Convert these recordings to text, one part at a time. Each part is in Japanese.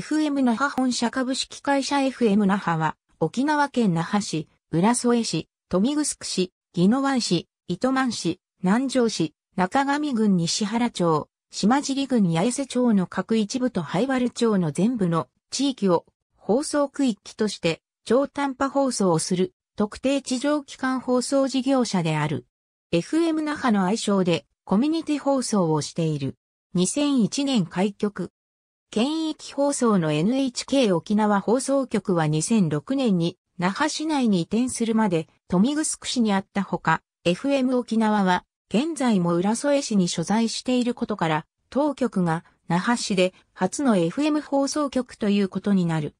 FM 那覇本社株式会社 FM 那覇は、沖縄県那覇市、浦添市、豊見城市、宜野湾市、糸満市、南城市、中上郡西原町、島尻郡八重瀬町の各一部と灰原町の全部の地域を放送区域として超短波放送をする特定地上機関放送事業者である。FM 那覇の愛称でコミュニティ放送をしている。2001年開局。県域放送の NHK 沖縄放送局は2006年に那覇市内に移転するまで富城市にあったほか、FM 沖縄は現在も浦添市に所在していることから、当局が那覇市で初の FM 放送局ということになる。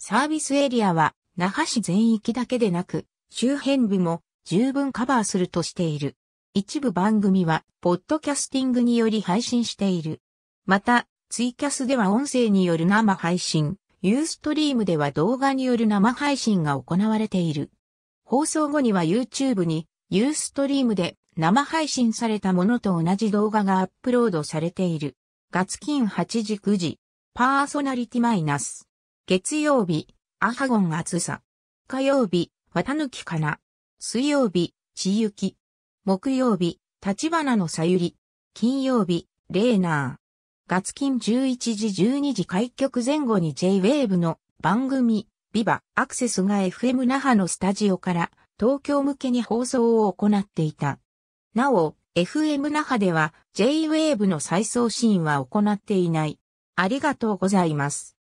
サービスエリアは那覇市全域だけでなく、周辺部も十分カバーするとしている。一部番組は、ポッドキャスティングにより配信している。また、ツイキャスでは音声による生配信、ユーストリームでは動画による生配信が行われている。放送後には YouTube にユーストリームで生配信されたものと同じ動画がアップロードされている。月金8時9時、パーソナリティマイナス。月曜日、アハゴン暑さ。火曜日、綿抜きかな。水曜日、ちゆき。木曜日、立花のさゆり。金曜日、レーナー。月金11時12時開局前後に J-WAVE の番組、ビバ、アクセスが FM 那覇のスタジオから東京向けに放送を行っていた。なお、FM 那覇では J-WAVE の再送シーンは行っていない。ありがとうございます。